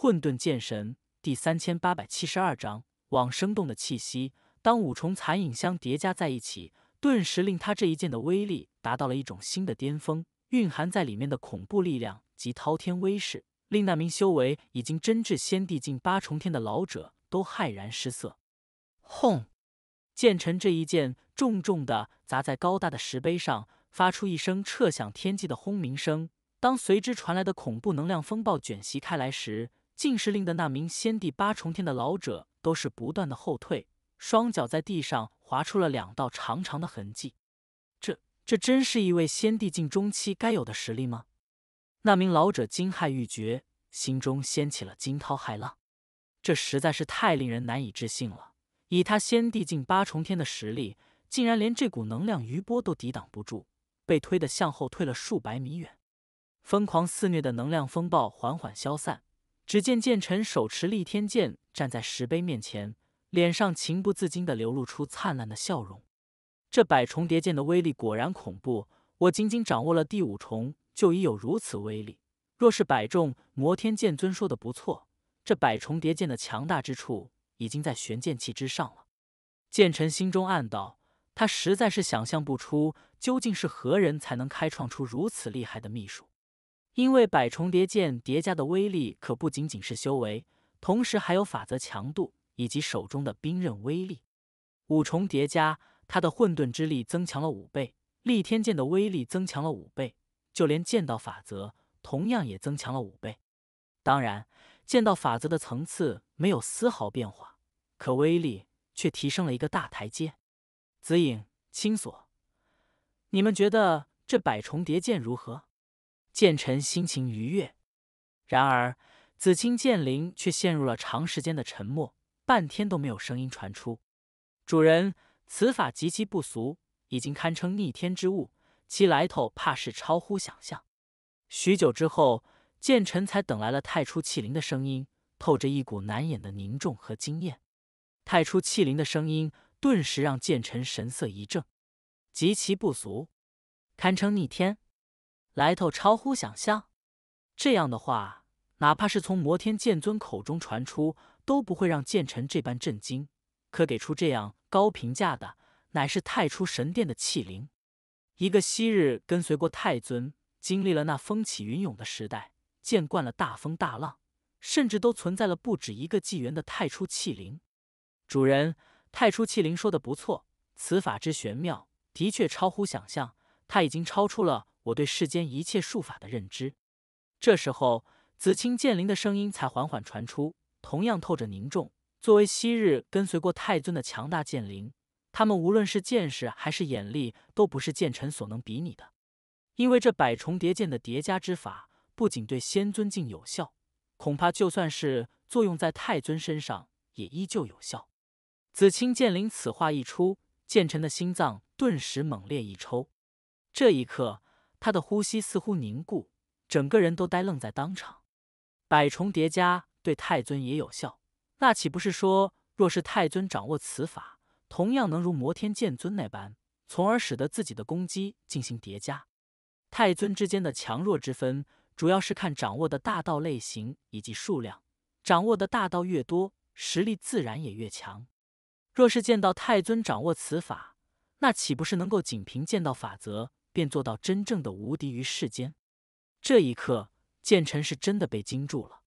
混沌剑神第三千八百七十二章往生洞的气息，当五重残影相叠加在一起，顿时令他这一剑的威力达到了一种新的巅峰，蕴含在里面的恐怖力量及滔天威势，令那名修为已经真至先帝近八重天的老者都骇然失色。轰！剑臣这一剑重重的砸在高大的石碑上，发出一声彻响天际的轰鸣声。当随之传来的恐怖能量风暴卷袭开来时，竟是令的那名先帝八重天的老者都是不断的后退，双脚在地上划出了两道长长的痕迹。这这真是一位先帝境中期该有的实力吗？那名老者惊骇欲绝，心中掀起了惊涛骇浪。这实在是太令人难以置信了！以他先帝境八重天的实力，竟然连这股能量余波都抵挡不住，被推得向后退了数百米远。疯狂肆虐的能量风暴缓缓消散。只见剑臣手持立天剑，站在石碑面前，脸上情不自禁地流露出灿烂的笑容。这百重叠剑的威力果然恐怖，我仅仅掌握了第五重，就已有如此威力。若是百重，摩天剑尊说的不错，这百重叠剑的强大之处，已经在玄剑气之上了。剑臣心中暗道，他实在是想象不出，究竟是何人才能开创出如此厉害的秘术。因为百重叠剑叠加的威力可不仅仅是修为，同时还有法则强度以及手中的兵刃威力。五重叠加，它的混沌之力增强了五倍，立天剑的威力增强了五倍，就连剑道法则同样也增强了五倍。当然，剑道法则的层次没有丝毫变化，可威力却提升了一个大台阶。紫影、青锁，你们觉得这百重叠剑如何？剑臣心情愉悦，然而紫青剑灵却陷入了长时间的沉默，半天都没有声音传出。主人，此法极其不俗，已经堪称逆天之物，其来头怕是超乎想象。许久之后，剑臣才等来了太初气灵的声音，透着一股难掩的凝重和惊艳。太初气灵的声音顿时让剑臣神色一怔，极其不俗，堪称逆天。来头超乎想象，这样的话，哪怕是从摩天剑尊口中传出，都不会让剑臣这般震惊。可给出这样高评价的，乃是太初神殿的器灵，一个昔日跟随过太尊，经历了那风起云涌的时代，见惯了大风大浪，甚至都存在了不止一个纪元的太初器灵。主人，太初器灵说的不错，此法之玄妙，的确超乎想象，它已经超出了。我对世间一切术法的认知，这时候，紫青剑灵的声音才缓缓传出，同样透着凝重。作为昔日跟随过太尊的强大剑灵，他们无论是见识还是眼力，都不是剑臣所能比拟的。因为这百重叠剑的叠加之法，不仅对仙尊境有效，恐怕就算是作用在太尊身上，也依旧有效。紫青剑灵此话一出，剑臣的心脏顿时猛烈一抽。这一刻。他的呼吸似乎凝固，整个人都呆愣在当场。百重叠加对太尊也有效，那岂不是说，若是太尊掌握此法，同样能如摩天剑尊那般，从而使得自己的攻击进行叠加？太尊之间的强弱之分，主要是看掌握的大道类型以及数量。掌握的大道越多，实力自然也越强。若是见到太尊掌握此法，那岂不是能够仅凭剑道法则？便做到真正的无敌于世间。这一刻，剑臣是真的被惊住了。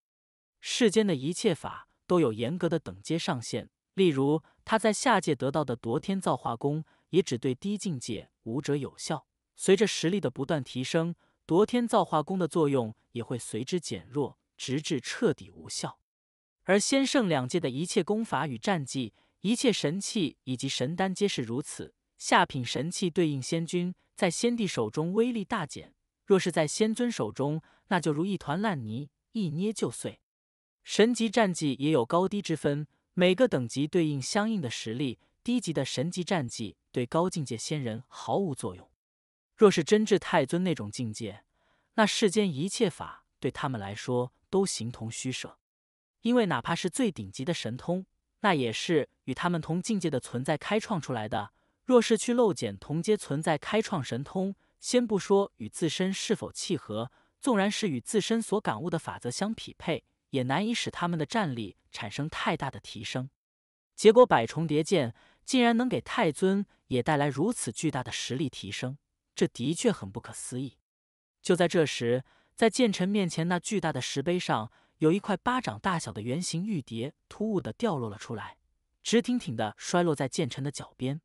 世间的一切法都有严格的等阶上限，例如他在下界得到的夺天造化功，也只对低境界武者有效。随着实力的不断提升，夺天造化功的作用也会随之减弱，直至彻底无效。而仙圣两界的一切功法与战绩、一切神器以及神丹皆是如此。下品神器对应仙君。在先帝手中威力大减，若是在仙尊手中，那就如一团烂泥，一捏就碎。神级战绩也有高低之分，每个等级对应相应的实力，低级的神级战绩对高境界仙人毫无作用。若是真至太尊那种境界，那世间一切法对他们来说都形同虚设，因为哪怕是最顶级的神通，那也是与他们同境界的存在开创出来的。若是去漏检同阶存在开创神通，先不说与自身是否契合，纵然是与自身所感悟的法则相匹配，也难以使他们的战力产生太大的提升。结果百重叠剑竟然能给太尊也带来如此巨大的实力提升，这的确很不可思议。就在这时，在剑臣面前那巨大的石碑上，有一块巴掌大小的圆形玉蝶突兀地掉落了出来，直挺挺地摔落在剑臣的脚边。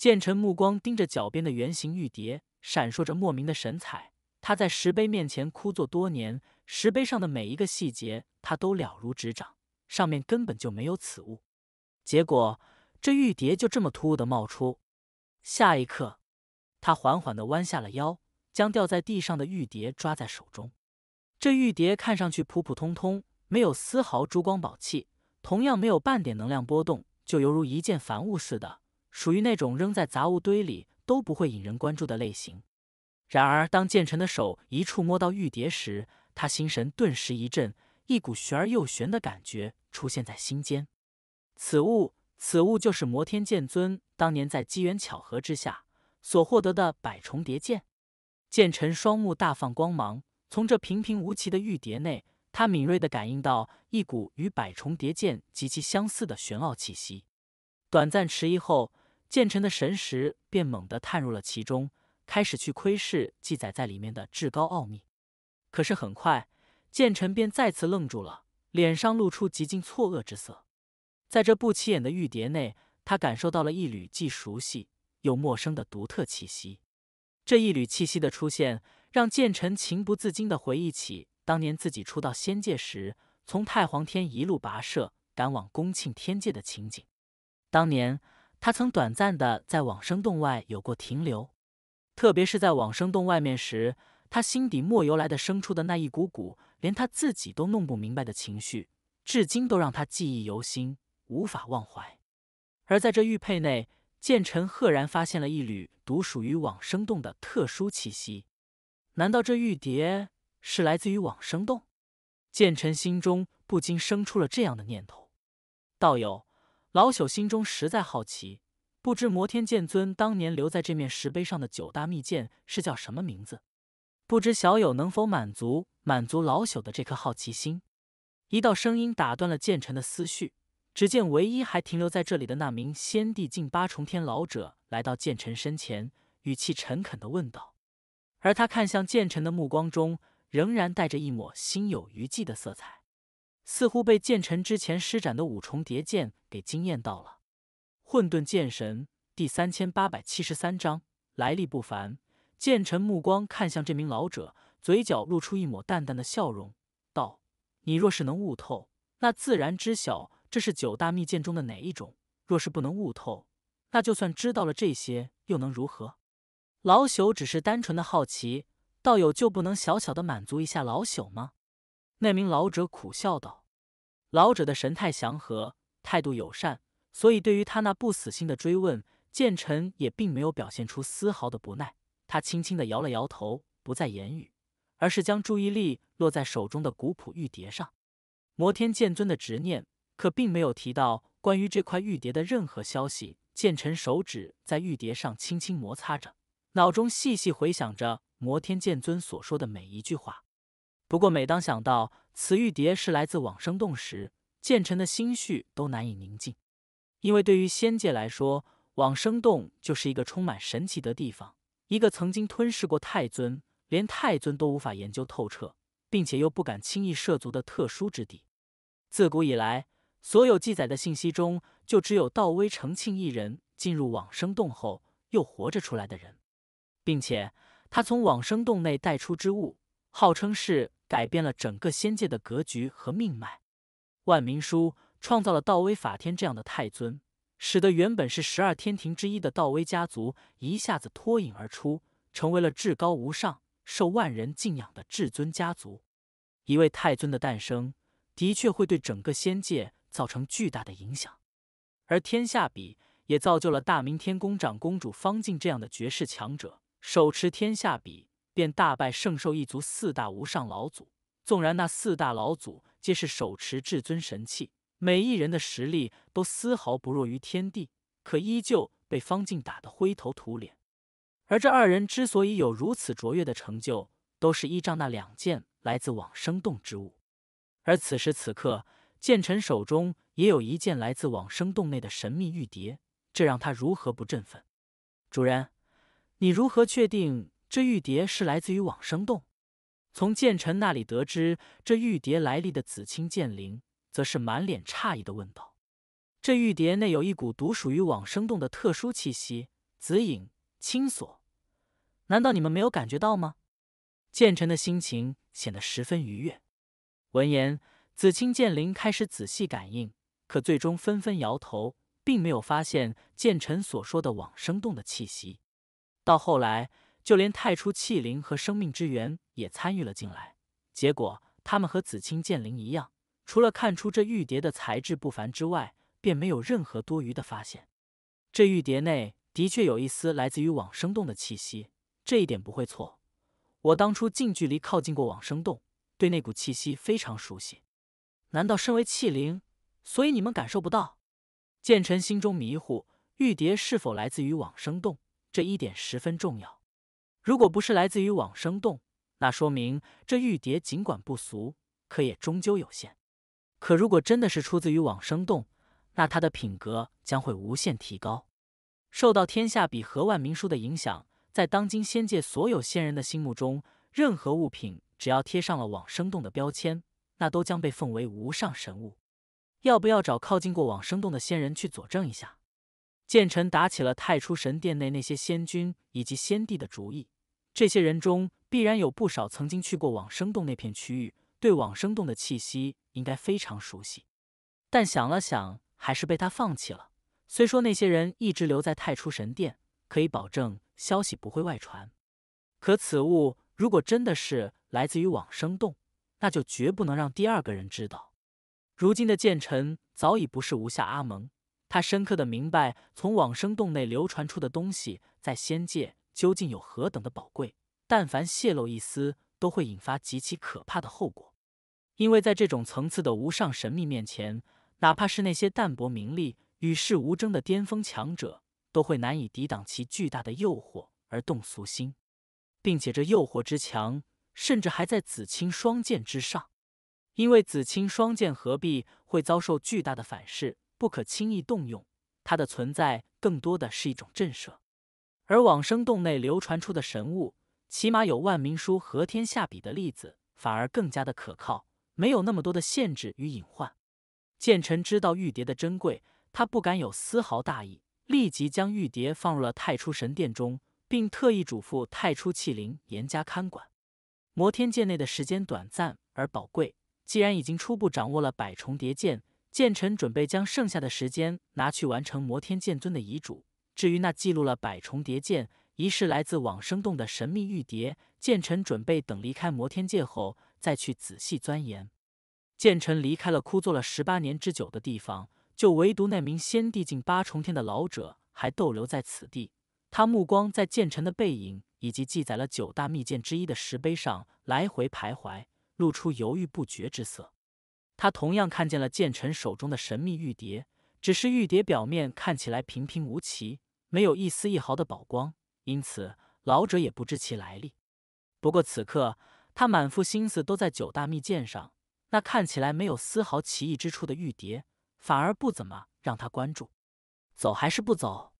剑臣目光盯着脚边的圆形玉碟，闪烁着莫名的神采。他在石碑面前枯坐多年，石碑上的每一个细节他都了如指掌，上面根本就没有此物。结果这玉蝶就这么突兀的冒出。下一刻，他缓缓的弯下了腰，将掉在地上的玉蝶抓在手中。这玉蝶看上去普普通通，没有丝毫珠光宝气，同样没有半点能量波动，就犹如一件凡物似的。属于那种扔在杂物堆里都不会引人关注的类型。然而，当剑臣的手一触摸到玉蝶时，他心神顿时一震，一股玄而又玄的感觉出现在心间。此物，此物就是摩天剑尊当年在机缘巧合之下所获得的百重叠剑。剑臣双目大放光芒，从这平平无奇的玉蝶内，他敏锐地感应到一股与百重叠剑极其相似的玄奥气息。短暂迟疑后，剑臣的神识便猛地探入了其中，开始去窥视记载在里面的至高奥秘。可是很快，剑臣便再次愣住了，脸上露出极尽错愕之色。在这不起眼的玉碟内，他感受到了一缕既熟悉又陌生的独特气息。这一缕气息的出现，让剑臣情不自禁地回忆起当年自己初到仙界时，从太皇天一路跋涉赶往恭庆天界的情景。当年。他曾短暂的在往生洞外有过停留，特别是在往生洞外面时，他心底莫由来的生出的那一股股连他自己都弄不明白的情绪，至今都让他记忆犹新，无法忘怀。而在这玉佩内，剑臣赫然发现了一缕独属于往生洞的特殊气息。难道这玉蝶是来自于往生洞？剑臣心中不禁生出了这样的念头。道友。老朽心中实在好奇，不知摩天剑尊当年留在这面石碑上的九大秘剑是叫什么名字？不知小友能否满足满足老朽的这颗好奇心？一道声音打断了剑臣的思绪。只见唯一还停留在这里的那名仙帝境八重天老者来到剑臣身前，语气诚恳地问道。而他看向剑臣的目光中，仍然带着一抹心有余悸的色彩。似乎被剑尘之前施展的五重叠剑给惊艳到了，《混沌剑神》第三千八百七十三章来历不凡。剑尘目光看向这名老者，嘴角露出一抹淡淡的笑容，道：“你若是能悟透，那自然知晓这是九大秘剑中的哪一种；若是不能悟透，那就算知道了这些又能如何？老朽只是单纯的好奇，道友就不能小小的满足一下老朽吗？”那名老者苦笑道。老者的神态祥和，态度友善，所以对于他那不死心的追问，剑臣也并没有表现出丝毫的不耐。他轻轻的摇了摇头，不再言语，而是将注意力落在手中的古朴玉碟上。摩天剑尊的执念可并没有提到关于这块玉碟的任何消息。剑臣手指在玉碟上轻轻摩擦着，脑中细细回想着摩天剑尊所说的每一句话。不过，每当想到……此玉蝶是来自往生洞时，剑臣的心绪都难以宁静，因为对于仙界来说，往生洞就是一个充满神奇的地方，一个曾经吞噬过太尊，连太尊都无法研究透彻，并且又不敢轻易涉足的特殊之地。自古以来，所有记载的信息中，就只有道威成庆一人进入往生洞后又活着出来的人，并且他从往生洞内带出之物，号称是。改变了整个仙界的格局和命脉。万明书创造了道威法天这样的太尊，使得原本是十二天庭之一的道威家族一下子脱颖而出，成为了至高无上、受万人敬仰的至尊家族。一位太尊的诞生，的确会对整个仙界造成巨大的影响。而天下比也造就了大明天宫长公主方静这样的绝世强者，手持天下比。便大败圣兽一族四大无上老祖，纵然那四大老祖皆是手持至尊神器，每一人的实力都丝毫不弱于天地，可依旧被方静打得灰头土脸。而这二人之所以有如此卓越的成就，都是依仗那两件来自往生洞之物。而此时此刻，剑臣手中也有一件来自往生洞内的神秘玉蝶，这让他如何不振奋？主人，你如何确定？这玉蝶是来自于往生洞。从剑臣那里得知这玉蝶来历的紫青剑灵，则是满脸诧异的问道：“这玉蝶内有一股独属于往生洞的特殊气息，紫影、青锁，难道你们没有感觉到吗？”剑臣的心情显得十分愉悦。闻言，紫青剑灵开始仔细感应，可最终纷纷摇头，并没有发现剑臣所说的往生洞的气息。到后来。就连太初气灵和生命之源也参与了进来，结果他们和紫青剑灵一样，除了看出这玉蝶的材质不凡之外，便没有任何多余的发现。这玉蝶内的确有一丝来自于往生洞的气息，这一点不会错。我当初近距离靠近过往生洞，对那股气息非常熟悉。难道身为气灵，所以你们感受不到？剑臣心中迷糊，玉蝶是否来自于往生洞，这一点十分重要。如果不是来自于往生洞，那说明这玉蝶尽管不俗，可也终究有限。可如果真的是出自于往生洞，那它的品格将会无限提高。受到天下比和万民书的影响，在当今仙界所有仙人的心目中，任何物品只要贴上了往生洞的标签，那都将被奉为无上神物。要不要找靠近过往生洞的仙人去佐证一下？剑臣打起了太初神殿内那些仙君以及仙帝的主意，这些人中必然有不少曾经去过往生洞那片区域，对往生洞的气息应该非常熟悉。但想了想，还是被他放弃了。虽说那些人一直留在太初神殿，可以保证消息不会外传，可此物如果真的是来自于往生洞，那就绝不能让第二个人知道。如今的剑臣早已不是无下阿蒙。他深刻的明白，从往生洞内流传出的东西，在仙界究竟有何等的宝贵？但凡泄露一丝，都会引发极其可怕的后果。因为在这种层次的无上神秘面前，哪怕是那些淡泊名利、与世无争的巅峰强者，都会难以抵挡其巨大的诱惑而动俗心，并且这诱惑之强，甚至还在紫青双剑之上。因为紫青双剑合璧，会遭受巨大的反噬。不可轻易动用，它的存在更多的是一种震慑。而往生洞内流传出的神物，起码有万民书和天下比的例子，反而更加的可靠，没有那么多的限制与隐患。剑臣知道玉蝶的珍贵，他不敢有丝毫大意，立即将玉蝶放入了太初神殿中，并特意嘱咐太初器灵严加看管。摩天剑内的时间短暂而宝贵，既然已经初步掌握了百重叠剑。剑臣准备将剩下的时间拿去完成摩天剑尊的遗嘱。至于那记录了百重叠剑，疑是来自往生洞的神秘玉蝶，剑臣准备等离开摩天界后再去仔细钻研。剑臣离开了枯坐了十八年之久的地方，就唯独那名先帝境八重天的老者还逗留在此地。他目光在剑臣的背影以及记载了九大秘剑之一的石碑上来回徘徊，露出犹豫不决之色。他同样看见了剑臣手中的神秘玉蝶，只是玉蝶表面看起来平平无奇，没有一丝一毫的宝光，因此老者也不知其来历。不过此刻他满腹心思都在九大秘剑上，那看起来没有丝毫奇异之处的玉蝶，反而不怎么让他关注。走还是不走？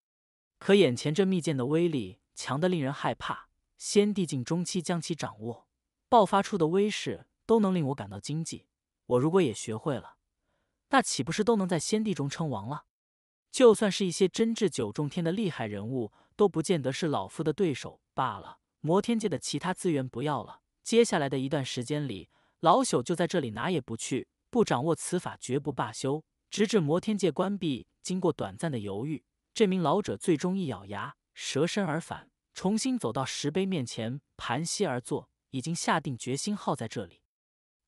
可眼前这秘剑的威力强得令人害怕，先帝境中期将其掌握，爆发出的威势都能令我感到惊悸。我如果也学会了，那岂不是都能在仙帝中称王了？就算是一些真至九重天的厉害人物，都不见得是老夫的对手罢了。魔天界的其他资源不要了，接下来的一段时间里，老朽就在这里，哪也不去，不掌握此法绝不罢休，直至魔天界关闭。经过短暂的犹豫，这名老者最终一咬牙，蛇身而返，重新走到石碑面前，盘膝而坐，已经下定决心耗在这里。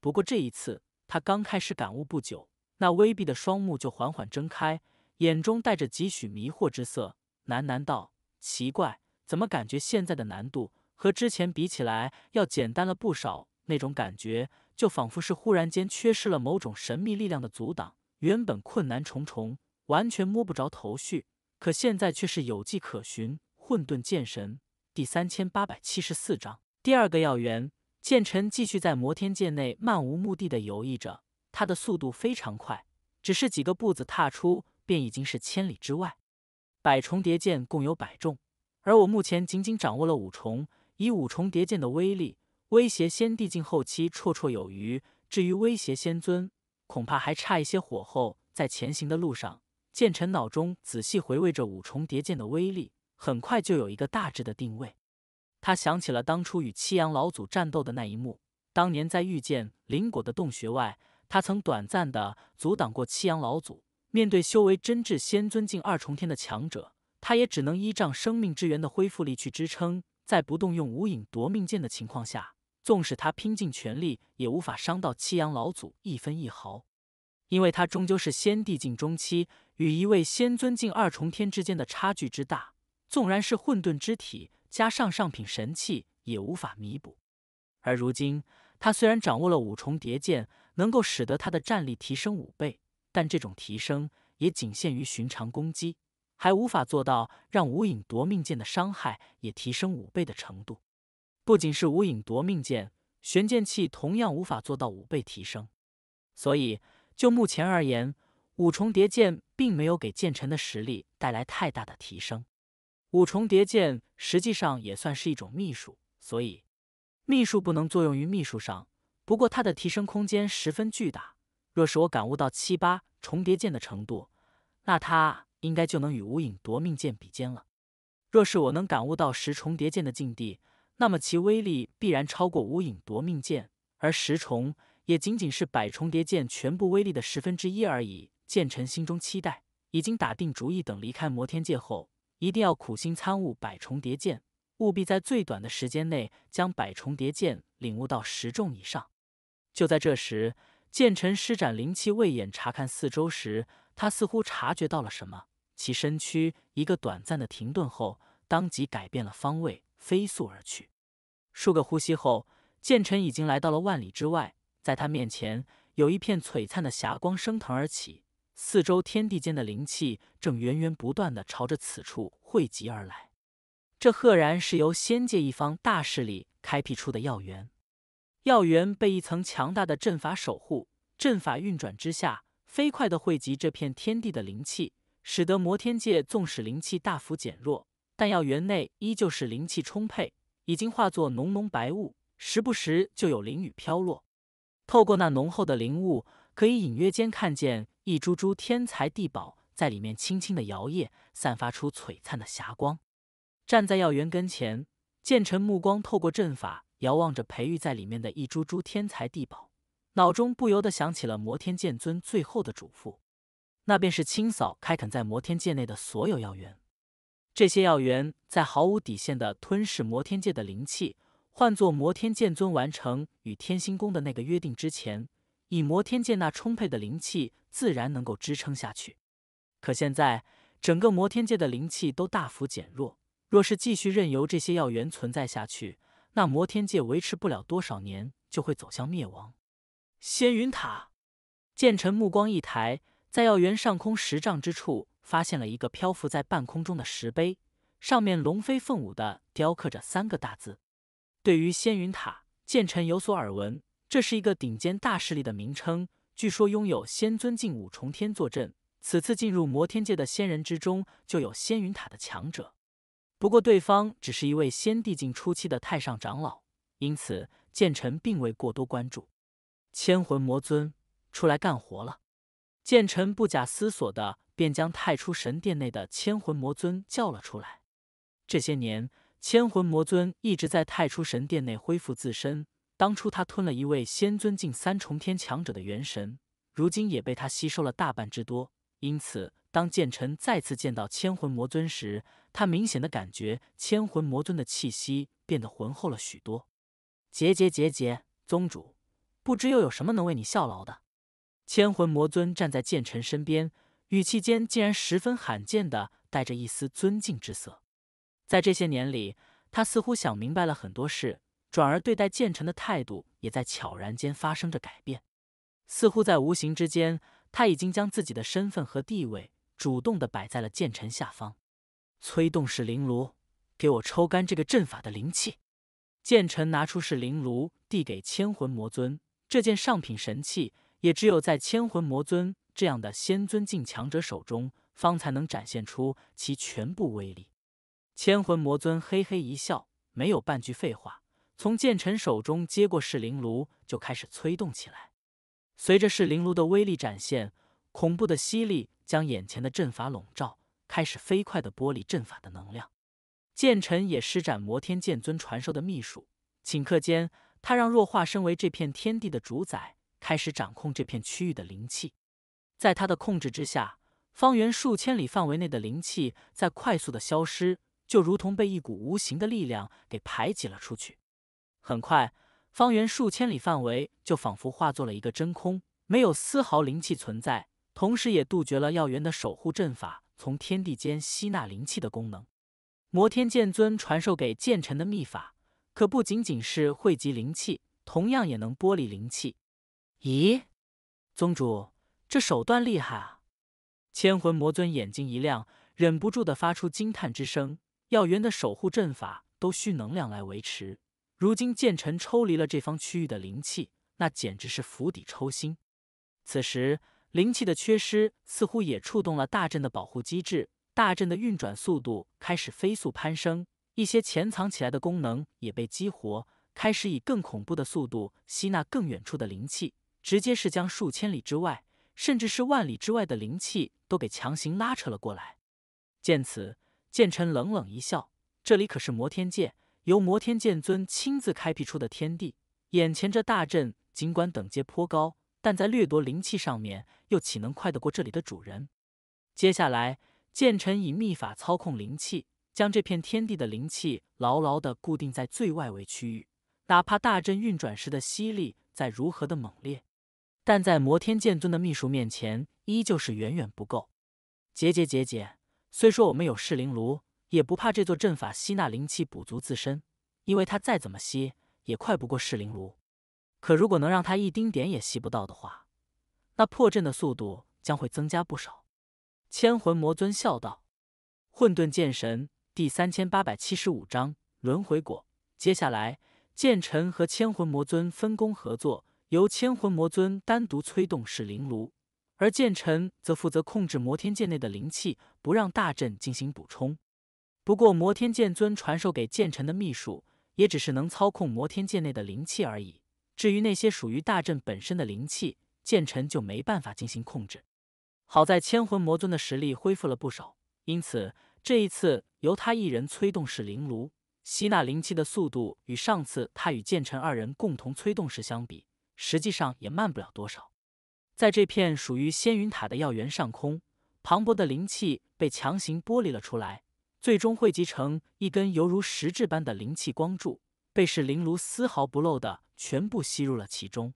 不过这一次。他刚开始感悟不久，那微闭的双目就缓缓睁开，眼中带着几许迷惑之色，喃喃道：“奇怪，怎么感觉现在的难度和之前比起来要简单了不少？那种感觉就仿佛是忽然间缺失了某种神秘力量的阻挡，原本困难重重，完全摸不着头绪，可现在却是有迹可循。”《混沌剑神》第三千八百七十四章，第二个要员剑尘继续在摩天界内漫无目的的游弋着，他的速度非常快，只是几个步子踏出，便已经是千里之外。百重叠剑共有百重，而我目前仅仅掌握了五重，以五重叠剑的威力，威胁先帝境后期绰绰有余。至于威胁仙尊，恐怕还差一些火候。在前行的路上，剑尘脑中仔细回味着五重叠剑的威力，很快就有一个大致的定位。他想起了当初与七阳老祖战斗的那一幕。当年在遇见灵果的洞穴外，他曾短暂的阻挡过七阳老祖。面对修为真至仙尊境二重天的强者，他也只能依仗生命之源的恢复力去支撑。在不动用无影夺命剑的情况下，纵使他拼尽全力，也无法伤到七阳老祖一分一毫。因为他终究是仙帝境中期，与一位仙尊境二重天之间的差距之大，纵然是混沌之体。加上上品神器也无法弥补，而如今他虽然掌握了五重叠剑，能够使得他的战力提升五倍，但这种提升也仅限于寻常攻击，还无法做到让无影夺命剑的伤害也提升五倍的程度。不仅是无影夺命剑，玄剑器同样无法做到五倍提升。所以，就目前而言，五重叠剑并没有给剑臣的实力带来太大的提升。五重叠剑实际上也算是一种秘术，所以秘术不能作用于秘术上。不过它的提升空间十分巨大。若是我感悟到七八重叠剑的程度，那它应该就能与无影夺命剑比肩了。若是我能感悟到十重叠剑的境地，那么其威力必然超过无影夺命剑。而十重也仅仅是百重叠剑全部威力的十分之一而已。剑臣心中期待，已经打定主意，等离开摩天界后。一定要苦心参悟百重叠剑，务必在最短的时间内将百重叠剑领悟到十重以上。就在这时，剑臣施展灵气未眼查看四周时，他似乎察觉到了什么，其身躯一个短暂的停顿后，当即改变了方位，飞速而去。数个呼吸后，剑臣已经来到了万里之外，在他面前有一片璀璨的霞光升腾而起。四周天地间的灵气正源源不断的朝着此处汇集而来，这赫然是由仙界一方大势力开辟出的药园。药园被一层强大的阵法守护，阵法运转之下，飞快的汇集这片天地的灵气，使得魔天界纵使灵气大幅减弱，但药园内依旧是灵气充沛，已经化作浓浓白雾，时不时就有灵雨飘落。透过那浓厚的灵雾，可以隐约间看见。一株株天材地宝在里面轻轻的摇曳，散发出璀璨的霞光。站在药园跟前，剑臣目光透过阵法，遥望着培育在里面的一株株天材地宝，脑中不由得想起了摩天剑尊最后的嘱咐，那便是清扫开垦在摩天界内的所有药园。这些药园在毫无底线的吞噬摩天界的灵气，换作摩天剑尊完成与天星宫的那个约定之前。以摩天界那充沛的灵气，自然能够支撑下去。可现在，整个摩天界的灵气都大幅减弱。若是继续任由这些药源存在下去，那摩天界维持不了多少年，就会走向灭亡。仙云塔，剑晨目光一抬，在药源上空十丈之处，发现了一个漂浮在半空中的石碑，上面龙飞凤舞的雕刻着三个大字。对于仙云塔，剑晨有所耳闻。这是一个顶尖大势力的名称，据说拥有仙尊境五重天坐镇。此次进入魔天界的仙人之中，就有仙云塔的强者。不过对方只是一位仙帝境初期的太上长老，因此剑臣并未过多关注。千魂魔尊出来干活了。剑臣不假思索的便将太初神殿内的千魂魔尊叫了出来。这些年，千魂魔尊一直在太初神殿内恢复自身。当初他吞了一位仙尊境三重天强者的元神，如今也被他吸收了大半之多。因此，当剑尘再次见到千魂魔尊时，他明显的感觉千魂魔尊的气息变得浑厚了许多。结结结结，宗主，不知又有什么能为你效劳的？千魂魔尊站在剑尘身边，语气间竟然十分罕见的带着一丝尊敬之色。在这些年里，他似乎想明白了很多事。转而对待剑晨的态度也在悄然间发生着改变，似乎在无形之间，他已经将自己的身份和地位主动的摆在了剑晨下方。催动噬灵炉，给我抽干这个阵法的灵气。剑晨拿出是灵炉，递给千魂魔尊。这件上品神器，也只有在千魂魔尊这样的仙尊境强者手中，方才能展现出其全部威力。千魂魔尊嘿嘿一笑，没有半句废话。从剑臣手中接过噬灵炉，就开始催动起来。随着噬灵炉的威力展现，恐怖的吸力将眼前的阵法笼罩，开始飞快的剥离阵法的能量。剑臣也施展摩天剑尊传授的秘术，顷刻间，他让若化身为这片天地的主宰，开始掌控这片区域的灵气。在他的控制之下，方圆数千里范围内的灵气在快速的消失，就如同被一股无形的力量给排挤了出去。很快，方圆数千里范围就仿佛化作了一个真空，没有丝毫灵气存在，同时也杜绝了药园的守护阵法从天地间吸纳灵气的功能。摩天剑尊传授给剑臣的秘法，可不仅仅是汇集灵气，同样也能剥离灵气。咦，宗主，这手段厉害啊！千魂魔尊眼睛一亮，忍不住的发出惊叹之声。药园的守护阵法都需能量来维持。如今，剑尘抽离了这方区域的灵气，那简直是釜底抽薪。此时，灵气的缺失似乎也触动了大阵的保护机制，大阵的运转速度开始飞速攀升，一些潜藏起来的功能也被激活，开始以更恐怖的速度吸纳更远处的灵气，直接是将数千里之外，甚至是万里之外的灵气都给强行拉扯了过来。见此，剑臣冷冷一笑：“这里可是摩天界。”由摩天剑尊亲自开辟出的天地，眼前这大阵尽管等阶颇高，但在掠夺灵气上面，又岂能快得过这里的主人？接下来，剑臣以秘法操控灵气，将这片天地的灵气牢牢地固定在最外围区域。哪怕大阵运转时的吸力再如何的猛烈，但在摩天剑尊的秘术面前，依旧是远远不够。结结结结，虽说我们有噬灵炉。也不怕这座阵法吸纳灵气补足自身，因为他再怎么吸也快不过噬灵炉。可如果能让他一丁点也吸不到的话，那破阵的速度将会增加不少。千魂魔尊笑道：“混沌剑神第三千八百七十五章轮回果。接下来，剑尘和千魂魔尊分工合作，由千魂魔尊单独催动噬灵炉，而剑尘则负责控制摩天界内的灵气，不让大阵进行补充。”不过，摩天剑尊传授给剑臣的秘术，也只是能操控摩天界内的灵气而已。至于那些属于大阵本身的灵气，剑臣就没办法进行控制。好在千魂魔尊的实力恢复了不少，因此这一次由他一人催动石灵炉，吸纳灵气的速度与上次他与剑臣二人共同催动时相比，实际上也慢不了多少。在这片属于仙云塔的药园上空，磅礴的灵气被强行剥离了出来。最终汇集成一根犹如石质般的灵气光柱，被是灵炉丝毫不漏的全部吸入了其中。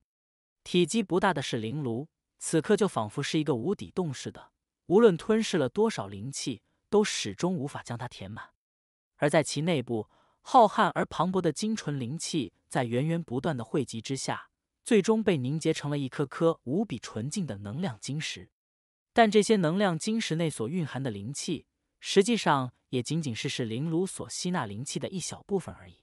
体积不大的是灵炉，此刻就仿佛是一个无底洞似的，无论吞噬了多少灵气，都始终无法将它填满。而在其内部，浩瀚而磅礴的精纯灵气在源源不断的汇集之下，最终被凝结成了一颗颗无比纯净的能量晶石。但这些能量晶石内所蕴含的灵气，实际上。也仅仅是是灵炉所吸纳灵气的一小部分而已。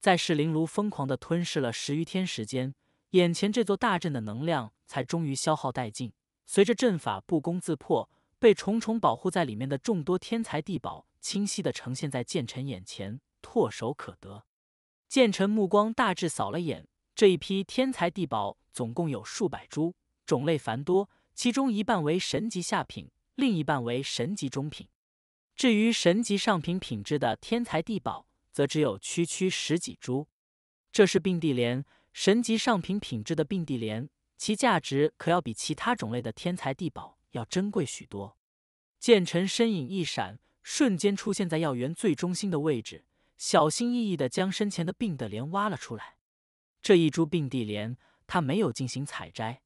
在噬灵炉疯狂的吞噬了十余天时间，眼前这座大阵的能量才终于消耗殆尽。随着阵法不攻自破，被重重保护在里面的众多天才地宝清晰的呈现在剑臣眼前，唾手可得。剑臣目光大致扫了眼，这一批天才地宝总共有数百株，种类繁多，其中一半为神级下品，另一半为神级中品。至于神级上品品质的天才地宝，则只有区区十几株。这是并蒂莲，神级上品品质的并蒂莲，其价值可要比其他种类的天才地宝要珍贵许多。剑臣身影一闪，瞬间出现在药园最中心的位置，小心翼翼地将身前的并蒂莲挖了出来。这一株并蒂莲，他没有进行采摘，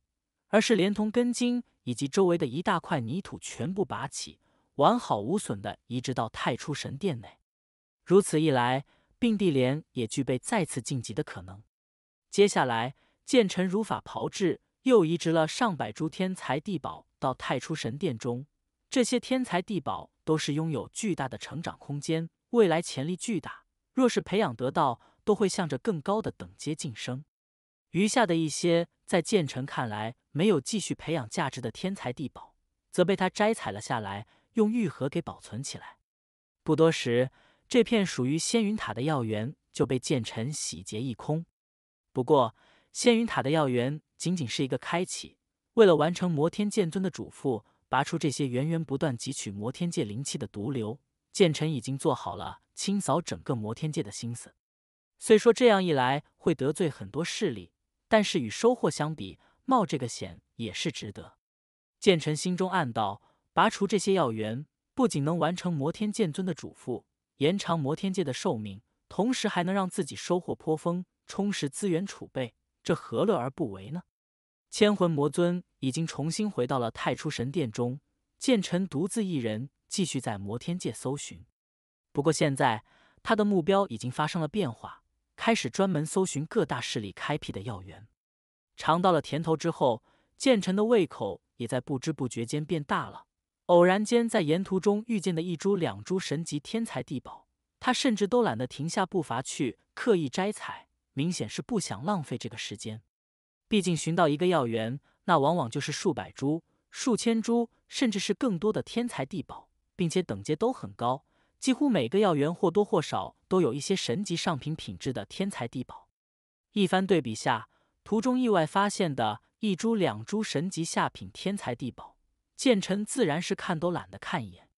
而是连同根茎以及周围的一大块泥土全部拔起。完好无损的移植到太初神殿内，如此一来，并蒂莲也具备再次晋级的可能。接下来，剑臣如法炮制，又移植了上百株天才地宝到太初神殿中。这些天才地宝都是拥有巨大的成长空间，未来潜力巨大。若是培养得到，都会向着更高的等阶晋升。余下的一些在剑臣看来没有继续培养价值的天才地宝，则被他摘采了下来。用玉盒给保存起来。不多时，这片属于仙云塔的药园就被剑臣洗劫一空。不过，仙云塔的药园仅仅是一个开启。为了完成摩天剑尊的嘱咐，拔出这些源源不断汲取摩天界灵气的毒瘤，剑臣已经做好了清扫整个摩天界的心思。虽说这样一来会得罪很多势力，但是与收获相比，冒这个险也是值得。剑臣心中暗道。拔除这些药源，不仅能完成摩天剑尊的嘱咐，延长摩天界的寿命，同时还能让自己收获颇丰，充实资源储备。这何乐而不为呢？千魂魔尊已经重新回到了太初神殿中，剑尘独自一人继续在摩天界搜寻。不过现在他的目标已经发生了变化，开始专门搜寻各大势力开辟的药源。尝到了甜头之后，剑尘的胃口也在不知不觉间变大了。偶然间在沿途中遇见的一株、两株神级天才地宝，他甚至都懒得停下步伐去刻意摘采，明显是不想浪费这个时间。毕竟寻到一个药园，那往往就是数百株、数千株，甚至是更多的天才地宝，并且等级都很高，几乎每个药园或多或少都有一些神级上品品质的天才地宝。一番对比下，途中意外发现的一株、两株神级下品天才地宝。剑臣自然是看都懒得看一眼。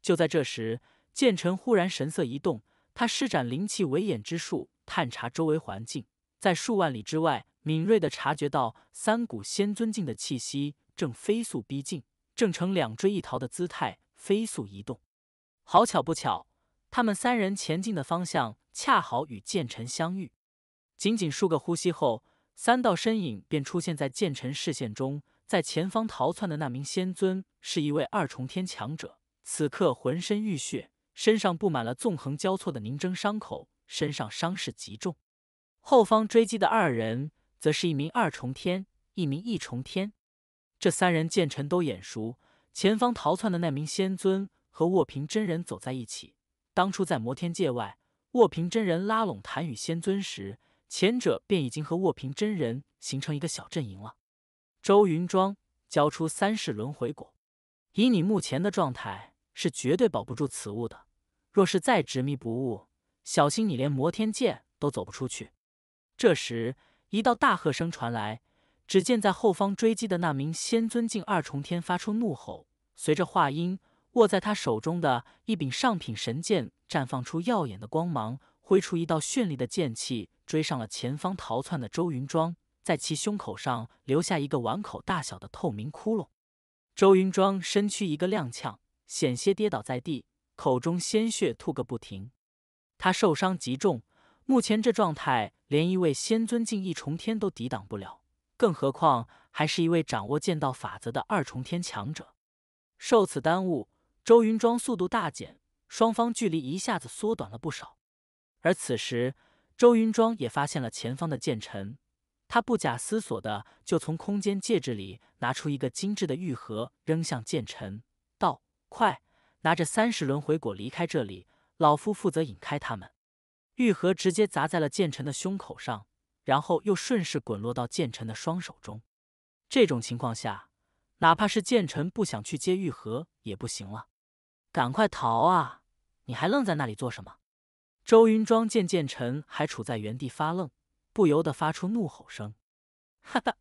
就在这时，剑臣忽然神色一动，他施展灵气围眼之术，探查周围环境，在数万里之外，敏锐地察觉到三股仙尊境的气息正飞速逼近，正呈两追一逃的姿态飞速移动。好巧不巧，他们三人前进的方向恰好与剑臣相遇。仅仅数个呼吸后，三道身影便出现在剑臣视线中。在前方逃窜的那名仙尊是一位二重天强者，此刻浑身浴血，身上布满了纵横交错的凝狰伤口，身上伤势极重。后方追击的二人则是一名二重天，一名一重天。这三人见陈都眼熟，前方逃窜的那名仙尊和卧平真人走在一起。当初在摩天界外，卧平真人拉拢谭羽仙尊时，前者便已经和卧平真人形成一个小阵营了。周云庄，交出三世轮回果。以你目前的状态，是绝对保不住此物的。若是再执迷不悟，小心你连摩天剑都走不出去。这时，一道大喝声传来，只见在后方追击的那名仙尊境二重天发出怒吼，随着话音，握在他手中的一柄上品神剑绽放出耀眼的光芒，挥出一道绚丽的剑气，追上了前方逃窜的周云庄。在其胸口上留下一个碗口大小的透明窟窿，周云庄身躯一个踉跄，险些跌倒在地，口中鲜血吐个不停。他受伤极重，目前这状态连一位仙尊境一重天都抵挡不了，更何况还是一位掌握剑道法则的二重天强者。受此耽误，周云庄速度大减，双方距离一下子缩短了不少。而此时，周云庄也发现了前方的剑尘。他不假思索的就从空间戒指里拿出一个精致的玉盒，扔向剑尘，道：“快拿着三十轮回果离开这里，老夫负责引开他们。”玉盒直接砸在了剑尘的胸口上，然后又顺势滚落到剑尘的双手中。这种情况下，哪怕是剑尘不想去接玉盒也不行了，赶快逃啊！你还愣在那里做什么？周云庄见剑尘还处在原地发愣。不由得发出怒吼声，哈哈，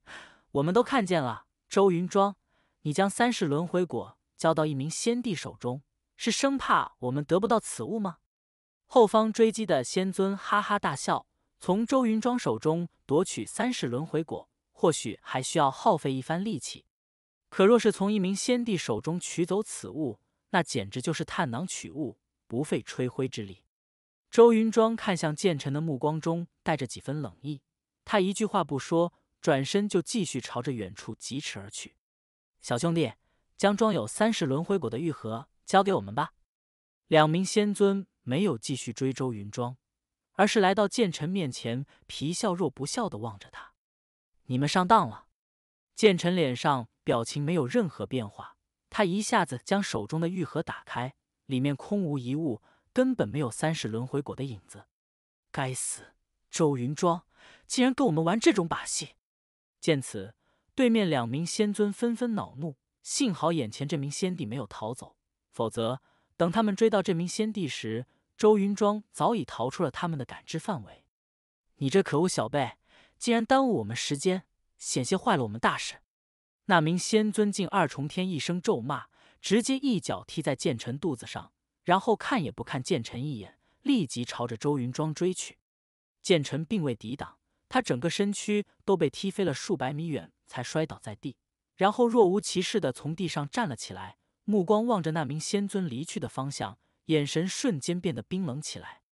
我们都看见了。周云庄，你将三世轮回果交到一名仙帝手中，是生怕我们得不到此物吗？后方追击的仙尊哈哈大笑，从周云庄手中夺取三世轮回果，或许还需要耗费一番力气，可若是从一名先帝手中取走此物，那简直就是探囊取物，不费吹灰之力。周云庄看向剑晨的目光中带着几分冷意，他一句话不说，转身就继续朝着远处疾驰而去。小兄弟，将装有三世轮回果的玉盒交给我们吧。两名仙尊没有继续追周云庄，而是来到剑晨面前，皮笑肉不笑的望着他。你们上当了。剑晨脸上表情没有任何变化，他一下子将手中的玉盒打开，里面空无一物。根本没有三世轮回果的影子，该死，周云庄竟然跟我们玩这种把戏！见此，对面两名仙尊纷纷恼怒。幸好眼前这名仙帝没有逃走，否则等他们追到这名仙帝时，周云庄早已逃出了他们的感知范围。你这可恶小辈，竟然耽误我们时间，险些坏了我们大事！那名仙尊竟二重天一声咒骂，直接一脚踢在剑臣肚子上。然后看也不看剑臣一眼，立即朝着周云庄追去。剑臣并未抵挡，他整个身躯都被踢飞了数百米远，才摔倒在地。然后若无其事的从地上站了起来，目光望着那名仙尊离去的方向，眼神瞬间变得冰冷起来。